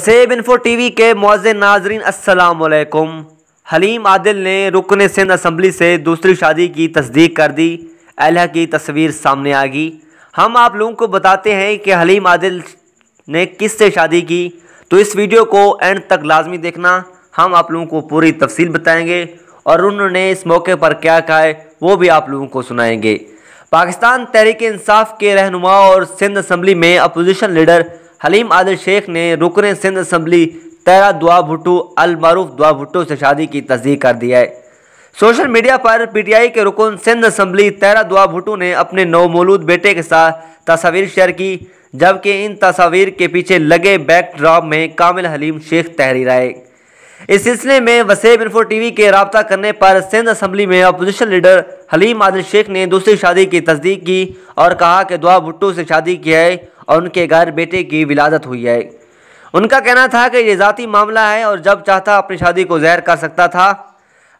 सेब info TV के मौजे नाजरीन असलकुम हलीम आदिल ने रुकन सिंध असम्बली से दूसरी शादी की तस्दीक कर दी अलह की तस्वीर सामने आ गई हम आप लोगों को बताते हैं कि हलीम आदिल ने किस से शादी की तो इस वीडियो को एंड तक लाजमी देखना हम आप लोगों को पूरी तफसील बताएंगे और उन्होंने इस मौके पर क्या कहा है वो भी आप लोगों को सुनाएंगे पाकिस्तान तहरीक इंसाफ के रहनुमा और सिंध असम्बली में अपोजिशन लीडर हलीम आदिल शेख ने रुकन सिंध असम्बली तैरा दुआ भुट्टू अलमारूफ दुआ भुट्टू से शादी की तस्दीक कर दी है सोशल मीडिया पर पीटीआई के रुकन सिंध असम्बली तैरा दुआ भुट्टू ने अपने नवमौलूद बेटे के साथ तस्वीर शेयर की जबकि इन तस्वीर के पीछे लगे बैकड्रॉप में कामिल हलीम शेख तहरीर आए इस सिलसिले में वसीब इन्फो टीवी के रबता करने पर सिंध असम्बली में अपोजिशन लीडर हलीम आदिल शेख ने दूसरी शादी की तस्दीक की और कहा कि दुआ भुट्टू से शादी की है और उनके घर बेटे की विलादत हुई है उनका कहना था कि ये ज़ाती मामला है और जब चाहता अपनी शादी को जहर कर सकता था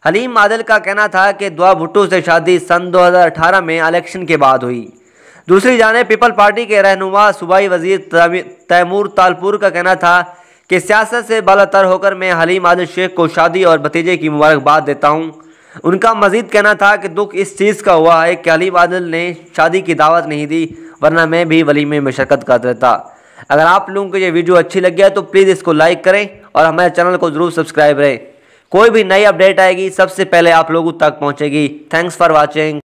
हलीम आदिल का कहना था कि दुआ भुट्टो से शादी सन 2018 में इलेक्शन के बाद हुई दूसरी जाने पीपल पार्टी के रहनुमा सूबाई वजीर तैमूर तालपुर का कहना था कि सियासत से बालातर होकर मैं हलीम आदिल शेख को शादी और भतीजे की मुबारकबाद देता हूँ उनका मजीद कहना था कि दुख इस चीज़ का हुआ है कि हलीम आदिल ने शादी की दावत नहीं दी वरना मैं भी वली में शिरकत कर देता अगर आप लोगों को ये वीडियो अच्छी लग गया तो प्लीज़ इसको लाइक करें और हमारे चैनल को ज़रूर सब्सक्राइब करें कोई भी नई अपडेट आएगी सबसे पहले आप लोगों तक पहुँचेगी थैंक्स फॉर वॉचिंग